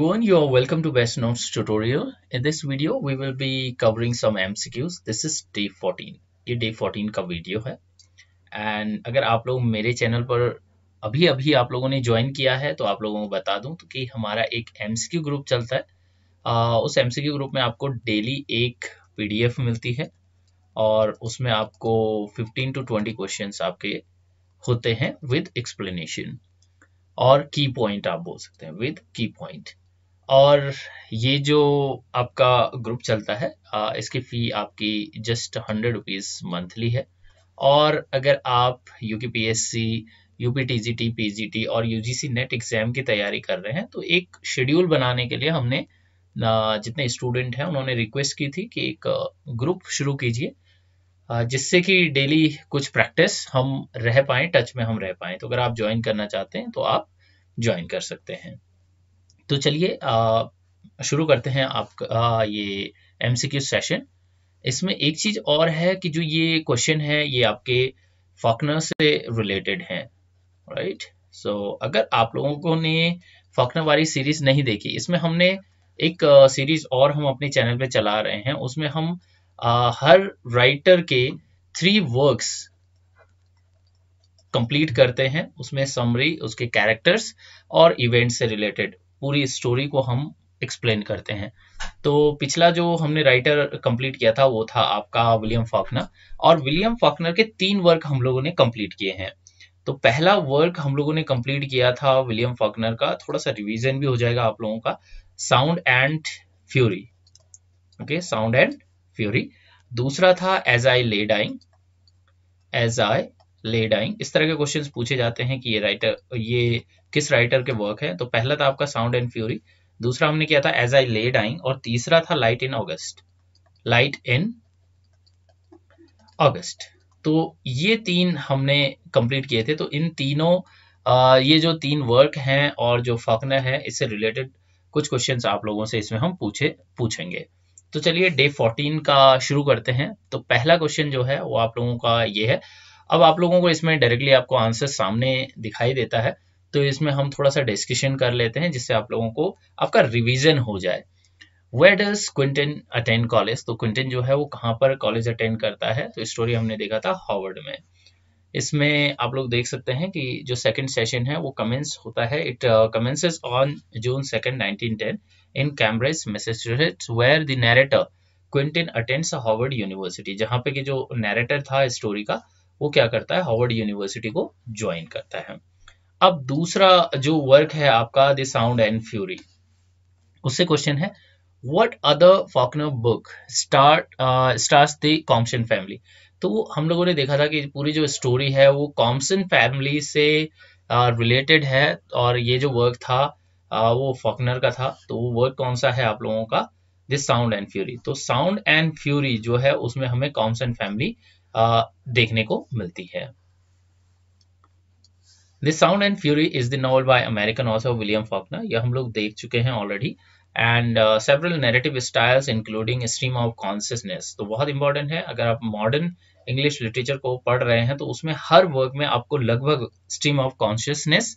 Everyone, you are welcome to Best Notes tutorial. In this video, we will be covering some MCQs. This is day 14. ये day 14 का video है And अगर आप लोग मेरे channel पर अभी अभी आप लोगों ने join किया है तो आप लोगों को बता दूं कि हमारा एक MCQ group चलता है आ, उस MCQ group में आपको daily एक PDF मिलती है और उसमें आपको 15 to 20 questions आपके होते हैं with explanation. और की पॉइंट आप बोल सकते हैं विद की पॉइंट और ये जो आपका ग्रुप चलता है इसकी फ़ी आपकी जस्ट हंड्रेड रुपीज़ मंथली है और अगर आप U K P S C U P T G T P G T और U G C NET exam की तैयारी कर रहे हैं तो एक शेड्यूल बनाने के लिए हमने जितने स्टूडेंट हैं उन्होंने रिक्वेस्ट की थी कि एक ग्रुप शुरू कीजिए जिससे कि डेली कुछ प्रैक्टिस हम रह पाएँ टच में हम रह पाएँ तो अगर आप ज्वाइन करना चाहते हैं तो आप ज्वाइन कर सकते हैं तो चलिए शुरू करते हैं आपका ये एमसीक्यू सेशन इसमें एक चीज और है कि जो ये क्वेश्चन है ये आपके फॉकनर से रिलेटेड है राइट सो so, अगर आप लोगों को ने फॉकनर वाली सीरीज नहीं देखी इसमें हमने एक सीरीज और हम अपने चैनल पे चला रहे हैं उसमें हम आ, हर राइटर के थ्री वर्क्स कंप्लीट करते हैं उसमें समरी उसके कैरेक्टर्स और इवेंट से रिलेटेड पूरी स्टोरी को हम एक्सप्लेन करते हैं तो पिछला जो हमने राइटर कंप्लीट किया था वो था आपका विलियम फॉकनर और विलियम फॉकनर के तीन वर्क हम लोगों ने कंप्लीट किए हैं तो पहला वर्क हम लोगों ने कंप्लीट किया था विलियम फॉकनर का थोड़ा सा रिवीजन भी हो जाएगा आप लोगों का sound and fury okay sound and fury दूसरा था एज आई ले डाइंग एज आई ले डाइंग इस तरह के क्वेश्चंस पूछे जाते हैं कि ये राइटर ये किस राइटर के वर्क है तो पहला था आपका साउंड एंड फ्यूरी दूसरा हमने किया था एज आई ले डाइंग और तीसरा था light in August light in August तो ये तीन हमने कंप्लीट किए थे तो इन तीनों आ, ये जो तीन वर्क हैं और जो फकनर है इससे रिलेटेड कुछ क्वेश्चन आप लोगों से इसमें हम पूछे पूछेंगे तो चलिए डे 14 का शुरू करते हैं तो पहला क्वेश्चन जो है वो आप लोगों का ये है अब आप लोगों को इसमें डायरेक्टली आपको आंसर सामने दिखाई देता है तो इसमें हम थोड़ा सा डिस्कशन कर लेते हैं जिससे आप लोगों को आपका रिविजन हो जाए where does Quentin attend college तो क्विंटन जो है वो कहाँ पर कॉलेज अटेंड करता है तो स्टोरी हमने देखा था हॉवर्ड में इसमें आप लोग देख सकते हैं कि जो सेकंड सेशन है वो कमेंस होता है it commences on June second 1910 in Cambridge Massachusetts where the narrator Quentin attends Harvard University जहाँ पे कि जो नैरेटर था स्टोरी का वो क्या करता है हॉवर्ड यूनिवर्सिटी को ज्वाइन करता है अब दूसरा जो वर्क है आपका द साउंड एंड फ्यूरी उससे क्वेश्चन है what other Faulkner book start stars the Compson family तो हम लोगों ने देखा था कि पूरी जो स्टोरी है वो कॉम्सन फैमिली से रिलेटेड uh, है और ये जो वर्क था uh, वो फॉकनर का था तो वो वर्क कौन सा है आप लोगों का दिस साउंड एंड फ्यूरी तो साउंड एंड फ्यूरी जो है उसमें हमें कॉम्सन फैमिली देखने को मिलती है the sound and fury is the novel by American author William Faulkner यह हम लोग देख चुके हैं already and several narrative styles including stream of consciousness तो बहुत इंपॉर्टेंट है अगर आप मॉडर्न इंग्लिश लिटरेचर को पढ़ रहे हैं तो उसमें हर वर्क में आपको लगभग स्ट्रीम ऑफ कॉन्शियसनेस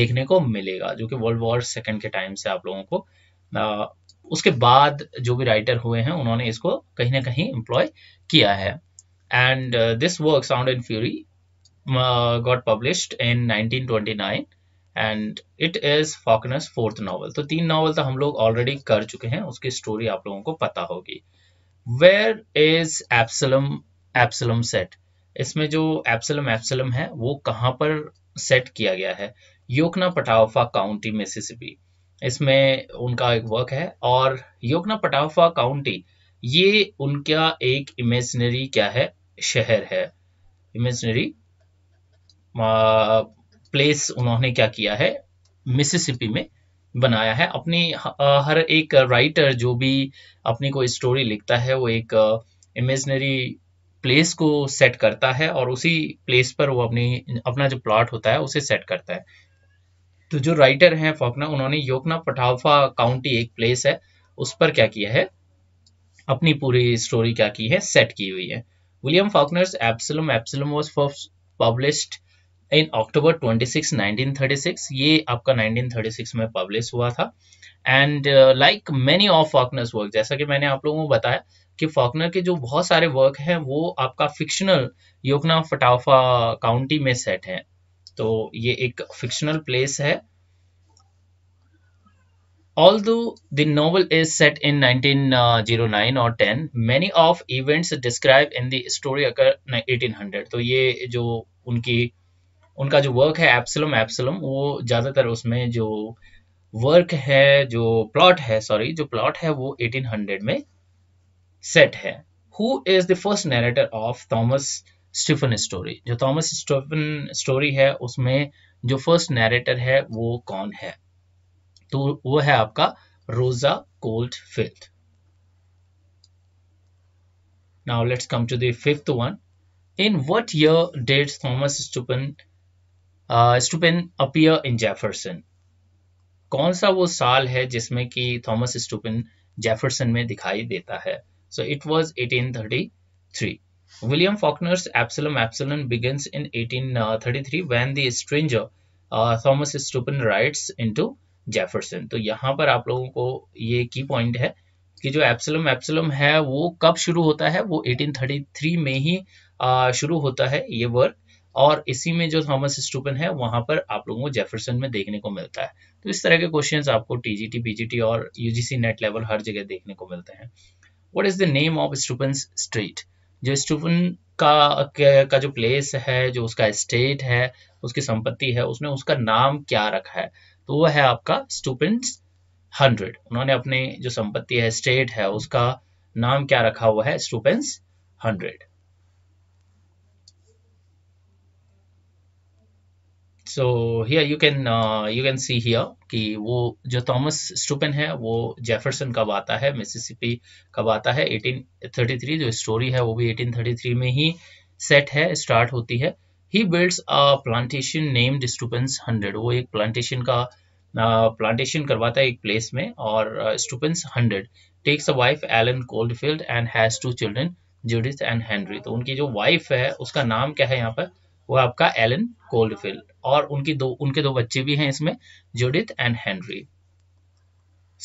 देखने को मिलेगा जो कि वर्ल्ड वॉर सेकेंड के टाइम से आप लोगों को आ, उसके बाद जो भी राइटर हुए हैं उन्होंने इसको कहीं ना कहीं एम्प्लॉय किया है and uh, this work sound and fury uh, got published in 1929 and it is Faulkner's fourth novel तो तीन नॉवल तो हम लोग ऑलरेडी कर चुके हैं उसकी स्टोरी आप लोगों को पता होगी where is Absalom Absalom set इसमें जो एप्सलम एप्सलम है वो कहाँ पर सेट किया गया है योकना पटाफा काउंटी मिसिसिपी इसमें उनका एक वर्क है और योकना पटाफा काउंटी ये उनका एक इमेजनरी क्या है शहर है इमेजनरी प्लेस उन्होंने क्या किया है मिसिसिपी में बनाया है अपनी हर एक राइटर जो भी अपनी कोई स्टोरी लिखता है वो एक इमेजनरी प्लेस को सेट करता है और उसी प्लेस पर वो अपनी अपना जो प्लॉट होता है उसे सेट करता है तो जो राइटर हैं फॉकना उन्होंने योकना पठाफा काउंटी एक प्लेस है उस पर क्या किया है अपनी पूरी स्टोरी क्या की है सेट की हुई है William Faulkner's Absalom. Absalom was first published in October 26, 1936 ये आपका 1936 में पब्लिश हुआ था and like many of Faulkner's work जैसा कि मैंने आप लोगों को बताया कि फॉकनर के जो बहुत सारे वर्क हैं वो आपका फिक्शनल योकना फटाफा काउंटी में सेट है तो ये एक फिक्शनल प्लेस है Although the novel is set in 1909 और 10, many of events described in the story occur 1800. तो ये जो उनकी उनका जो वर्क है एप्सलम एप्सलम वो ज़्यादातर उसमें जो वर्क है जो प्लॉट है सॉरी जो प्लॉट है वो 1800 में सेट है who is the first narrator of Thomas Sutpen story जो थॉमस स्टीफन स्टोरी है उसमें जो फर्स्ट नरेटर है वो कौन है तो वो है आपका Rosa Coldfield now let's come to the one in In year did Thomas Sutpen Sutpen appear in Jefferson कौन सा वो साल है जिसमें कि थॉमस स्टूपन जेफरसन में दिखाई देता है so it was eighteen thirty three William Faulkner's Absalom Absalom begins in three when the stranger Thomas Sutpen rides to Jefferson तो यहाँ पर आप लोगों को ये की पॉइंट है कि जो एप्सलम एप्सलम है वो कब शुरू होता है वो 1833 में ही शुरू होता है ये वर्क और इसी में जो थॉमस स्टूपन है वहां पर आप लोगों को जेफरसन में देखने को मिलता है तो इस तरह के क्वेश्चन आपको टीजीटी पीजीटी और यूजीसी नेट लेवल हर जगह देखने को मिलते हैं what is the name of Sutpen street जो स्टूपन का का जो प्लेस है जो उसका स्टेट है उसकी संपत्ति है उसने उसका नाम क्या रखा है तो वह है आपका स्टूपेंट हंड्रेड उन्होंने अपने जो संपत्ति है स्टेट है उसका नाम क्या रखा हुआ है Sutpen's hundred so here you can you can see here कि वो जो थॉमस स्टूपेन है वो जेफरसन कब आता है मिसिसिपी कब आता है 1833 जो स्टोरी है वो भी 1833 में ही सेट है स्टार्ट होती है he builds a plantation name Sutpen's hundred वो एक प्लांटेशन का प्लांटेशन uh, करवाता है एक प्लेस में और Sutpen's hundred takes a wife Ellen Coldfield and has two children Judith and Henry तो उनकी जो वाइफ है उसका नाम क्या है यहाँ पर वो आपका एलन कोल्डफील्ड और उनकी दो उनके दो बच्चे भी हैं इसमें जूडिथ एंड हेनरी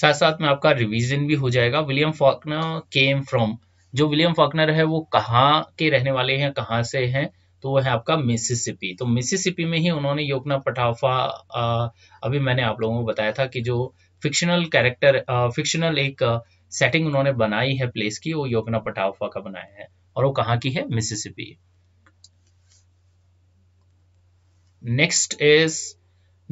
साथ साथ में आपका रिवीजन भी हो जाएगा विलियम फॉकनर केम फ्रॉम जो विलियम फॉकनर है वो कहाँ के रहने वाले हैं कहाँ से हैं तो वो है आपका मिसिसिपी तो मिसिसिपी में ही उन्होंने योगना पटाफा अभी मैंने आप लोगों को बताया था कि जो फिक्शनल कैरेक्टर फिक्शनल एक सेटिंग उन्होंने बनाई है प्लेस की वो योगना पटाफा का बनाया है और वो कहाँ की है Mississippi next is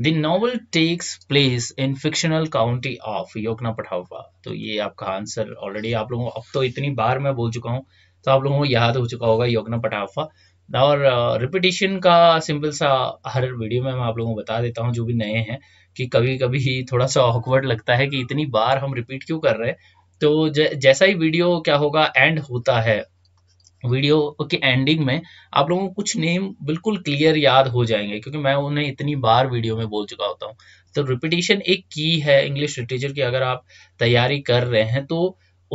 the novel takes place in fictional county of Yoknapatawpha तो ये आपका आंसर ऑलरेडी आप लोगों अब तो इतनी बार मैं बोल चुका हूँ तो आप लोगों को याद हो चुका होगा योगना पटाफा और रिपीटेशन का सिंपल सा हर वीडियो में मैं आप लोगों को बता देता हूँ जो भी नए हैं कि कभी कभी थोड़ा सा ऑकवर्ड लगता है कि इतनी बार हम रिपीट क्यों कर रहे हैं तो जैसा ही वीडियो क्या होगा एंड होता है वीडियो के एंडिंग में आप लोगों को कुछ नेम बिल्कुल क्लियर याद हो जाएंगे क्योंकि मैं उन्हें इतनी बार वीडियो में बोल चुका होता हूँ तो रिपीटेशन एक की है इंग्लिश लिटरेचर की अगर आप तैयारी कर रहे हैं तो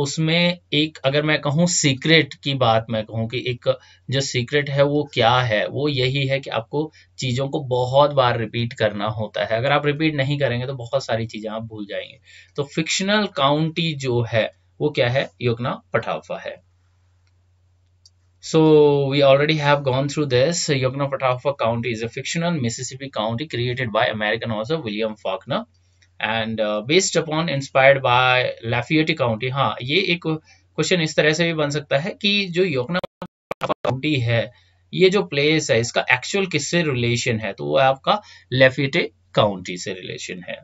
उसमें एक अगर मैं कहूँ सीक्रेट की बात मैं कहूँ कि एक जो सीक्रेट है वो क्या है वो यही है कि आपको चीज़ों को बहुत बार रिपीट करना होता है अगर आप रिपीट नहीं करेंगे तो बहुत सारी चीज़ें आप भूल जाएंगे तो फिक्शनल काउंटी जो है वो क्या है योगना पटाफा है So we already have gone through this. Yokna Patafa County is a fictional Mississippi county created by American author William Faulkner. And based upon inspired by Lafayette county हाँ ये एक क्वेश्चन इस तरह से भी बन सकता है कि जो योकना काउंटी है ये जो प्लेस है इसका एक्चुअल किससे रिलेशन है तो वो आपका लेफिटे काउंटी से रिलेशन है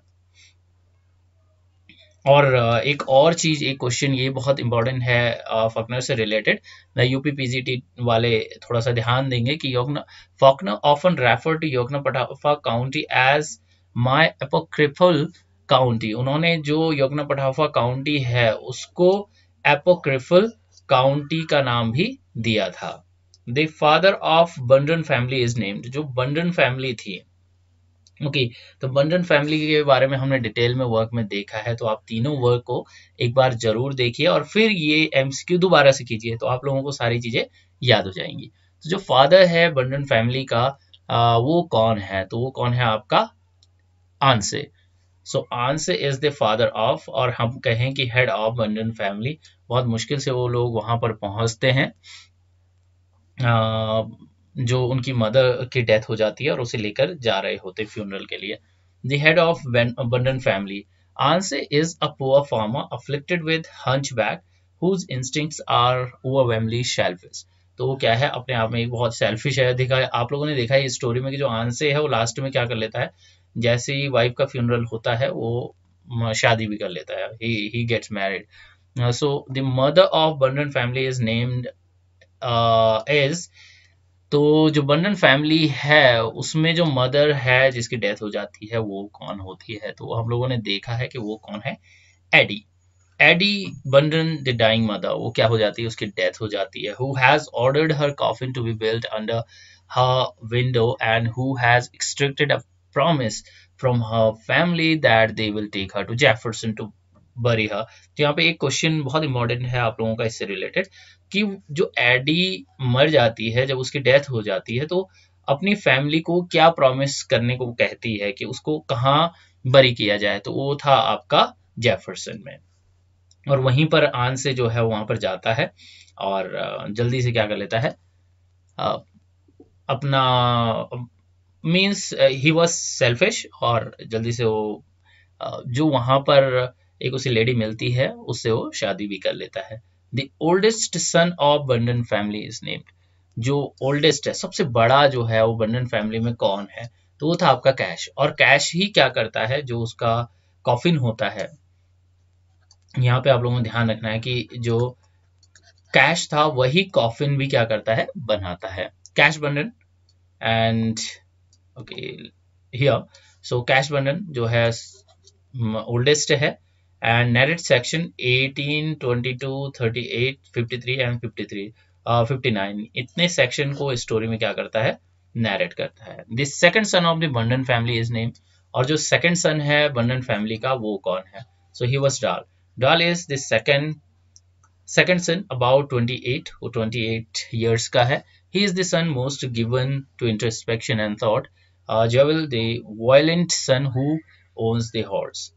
और uh, एक और चीज एक क्वेश्चन ये बहुत इंपॉर्टेंट है फॉकनर uh, से रिलेटेड यूपी पीजीटी वाले थोड़ा सा ध्यान देंगे कि योकना Faulkner often refer to Yoknapatawpha county as my apocryphal county उन्होंने जो योगना पठाफा काउंटी है उसको एपोक्रिफल काउंटी का नाम भी दिया था the father of Bundren family is named जो बंडन फैमिली थी ओके okay, तो बंडन फैमिली के बारे में हमने डिटेल में वर्क में देखा है तो आप तीनों वर्क को एक बार जरूर देखिए और फिर ये एमसीक्यू दोबारा से कीजिए तो आप लोगों को सारी चीजें याद हो जाएंगी तो जो फादर है बंडन फैमिली का आ, वो कौन है तो वो कौन है आपका Anse so Anse is the father of और हम कहें कि हेड ऑफ बंडन फैमिली बहुत मुश्किल से वो लोग वहां पर पहुंचते हैं जो उनकी मदर की डेथ हो जाती है और उसे लेकर जा रहे होते फ्यूनरल के लिए the head of Bundren family Anse is a poor farmer afflicted with back whose instincts are overwhelmingly selfish तो वो क्या है अपने आप में एक बहुत सेल्फिश है देखा आप लोगों ने देखा है इस स्टोरी में कि जो आंसे है वो लास्ट में क्या कर लेता है जैसे ही वाइफ का फ्यूनरल होता है वो शादी भी कर लेता है he he gets married so the mother of Bundren family is named is तो जो बंडन फैमिली है उसमें जो मदर है जिसकी डेथ हो जाती है वो कौन होती है तो हम लोगों ने देखा है कि वो कौन है Addie Addie Bundren the dying mother वो क्या हो जाती है उसकी डेथ हो जाती है who has ordered her coffin to be built under her window and who has extracted a promise from her family that they will take her to Jefferson to bury her. तो यहाँ पे एक question बहुत important है आप लोगों का इससे रिलेटेड कि जो एडी मर जाती है जब उसकी डेथ हो जाती है तो अपनी फैमिली को क्या प्रॉमिस करने को कहती है कि उसको कहाँ बरी किया जाए तो वो था आपका जेफरसन में और वहीं पर आन से जो है वहां पर जाता है और जल्दी से क्या कर लेता है अपना मीन्स ही वॉज सेल्फिश और जल्दी से वो uh, जो वहां पर एक उसे लेडी मिलती है उससे वो शादी भी कर लेता है the oldest son of Bundren family is named जो ओल्डेस्ट है सबसे बड़ा जो है वो बंडन फैमिली में कौन है तो वो था आपका कैश और कैश ही क्या करता है जो उसका कॉफिन होता है यहाँ पे आप लोगों को ध्यान रखना है कि जो कैश था वही कॉफिन भी क्या करता है बनाता है Cash Bundren and okay here so Cash Bundren जो है ओल्डेस्ट है एंड नेरिट सेक्शन 18 22 38 53 53 एंड 59 इतने सेक्शन को स्टोरी में क्या करता है नेरिट करता है this second son of the Bundren family is name और जो सेकंड सन है बंडन फैमिली का वो कौन है सो ही was Darl Darl is the second second son about 28 वो 28 इयर्स का है he is the son most given to introspection and thought uh, Javel, the violent son who owns the horse.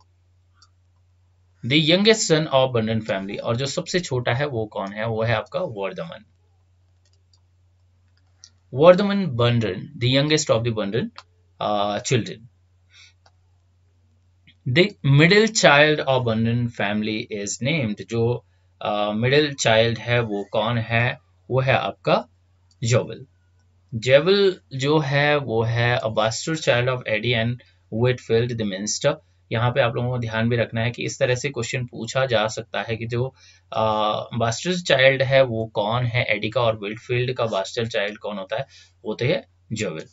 The youngest son of Bandan family और जो सबसे छोटा है वो कौन है वो है आपका Vardaman Vardaman Bundren the youngest of the Bundren children the middle child of Bundren family is named जो मिडिल uh, चाइल्ड है वो कौन है वो है आपका जोवल जेवल जो है वो है a bastard bastard child of Addie and field the minister यहाँ पे आप लोगों को ध्यान भी रखना है कि इस तरह से क्वेश्चन पूछा जा सकता है कि जो बास्टर चाइल्ड है वो कौन है एडी का और विल्डफील्ड का बास्टर चाइल्ड कौन होता है वो तो है जोवेल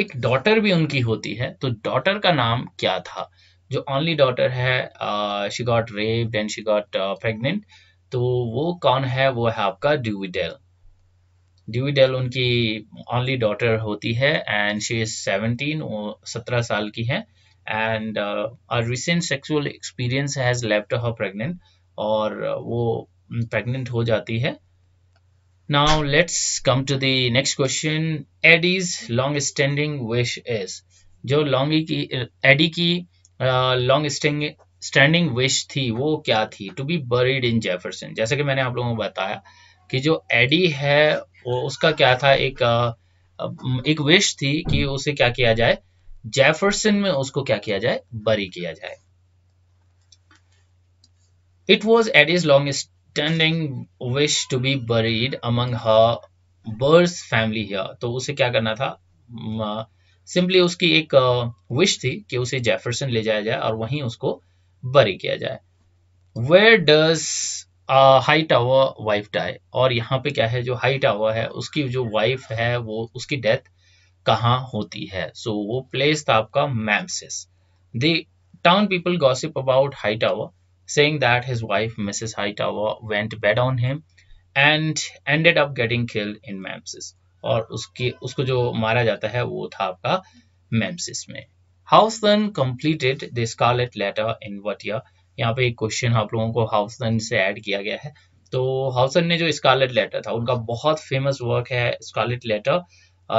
एक डॉटर भी उनकी होती है तो डॉटर का नाम क्या था जो ओनली डॉटर है she got rape and she got तो वो कौन है वो है आपका ड्यूविडेल ड्यूडल उनकी ओनली डॉटर होती है एंड शी इज सेवनटीन वो सत्रह साल की है and recent sexual experience has left her pregnant और uh, वो प्रेग्नेंट हो जाती है now let's come to the next question Addie's long standing wish is जो लॉन्गी की एडी की लॉन्ग स्टैंडिंग विश थी वो क्या थी to be buried in Jefferson जैसे कि मैंने आप लोगों को बताया कि जो एडी है वो उसका क्या था एक एक विश थी कि उसे क्या किया जाए जेफरसन में उसको क्या किया जाए बरी किया जाए it was Addie's long standing wish to be buried among her birth family here. तो उसे क्या करना था सिंपली उसकी एक विश थी कि उसे जेफरसन ले जाया जाए और वहीं उसको बरी किया जाए where does Hightower wife die और यहाँ पे क्या है जो हाई टावर है उसकी जो वाइफ है वो उसकी डेथ कहाँ होती है सो so, वो प्लेस था आपका Memphis the town people gossip about Hightower saying that his wife Mrs. Hightower went bed on him and ended up getting killed in Memphis. और उसके उसको जो मारा जाता है वो था आपका मेम्सिस में हाउसन completed the Scarlet Letter in what year यहाँ पे एक क्वेश्चन आप लोगों को हाउसन से ऐड किया गया है तो हाउसन ने जो स्कारलेट लेटर था उनका बहुत फेमस वर्क है स्कारलेट लेटर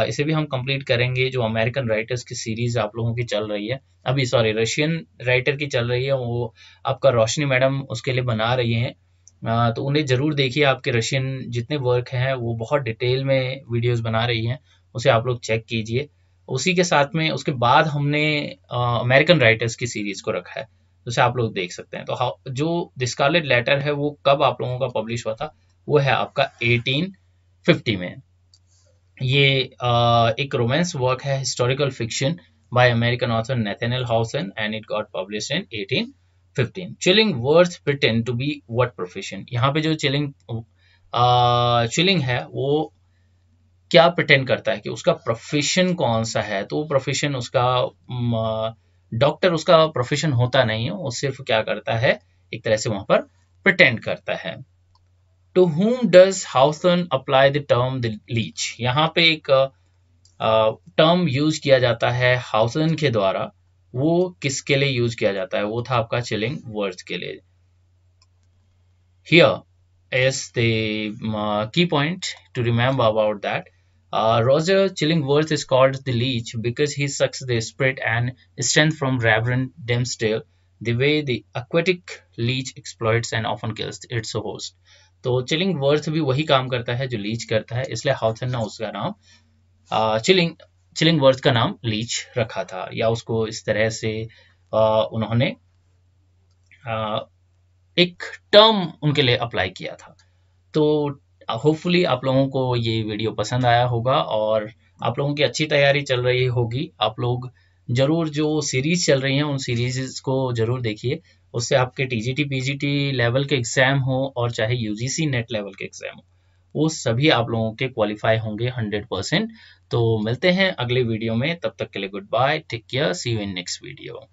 इसे भी हम कंप्लीट करेंगे जो अमेरिकन राइटर्स की सीरीज आप लोगों की चल रही है अभी सॉरी रशियन राइटर की चल रही है वो आपका रोशनी मैडम उसके लिए बना रही हैं तो उन्हें ज़रूर देखिए आपके रशियन जितने वर्क हैं वो बहुत डिटेल में वीडियोस बना रही हैं उसे आप लोग चेक कीजिए उसी के साथ में उसके बाद हमने अमेरिकन राइटर्स की सीरीज़ को रखा है उसे आप लोग देख सकते हैं तो जो दिस्कारलेट लेटर है वो कब आप लोगों का पब्लिश हुआ था वो है आपका 1850 में ये आ, एक रोमांस वर्क है historical fiction by American author Nathaniel हाउसन and it got publish in 1815 Chillingworth pretend to be what profession यहाँ पे जो चिलिंग चिलिंग है वो क्या प्रिटेंड करता है कि उसका प्रोफेशन कौन सा है तो प्रोफेशन उसका डॉक्टर उसका प्रोफेशन होता नहीं है वो सिर्फ क्या करता है एक तरह से वहां पर प्रटेंड करता है टू हूम डज हाउसन apply the term the leech यहाँ पे एक टर्म यूज किया जाता है हाउसन के द्वारा वो किसके लिए यूज किया जाता है वो था आपका चिलिंग वर्ड्स के लिए here is the key point to remember about that Uh, Roger Chillingworth is called the leech because he sucks the spirit and strength from Reverend Dempsdale, the way the aquatic leech exploits and often kills its host. तो Chillingworth भी वही काम करता है जो Leach करता है इसलिए हाउथन ने उसका नाम चिलिंग चिलिंग वर्थ का नाम लीच रखा था या उसको इस तरह से आ, उन्होंने आ, एक टर्म उनके लिए अप्लाई किया था तो होपफुली आप लोगों को ये वीडियो पसंद आया होगा और आप लोगों की अच्छी तैयारी चल रही होगी आप लोग जरूर जो सीरीज चल रही हैं उन सीरीज को जरूर देखिए उससे आपके टीजीटी पीजीटी लेवल के एग्जाम हो और चाहे यूजीसी नेट लेवल के एग्जाम हो वो सभी आप लोगों के क्वालिफाई होंगे हंड्रेड परसेंट तो मिलते हैं अगले वीडियो में तब तक के लिए goodbye take care see you in next video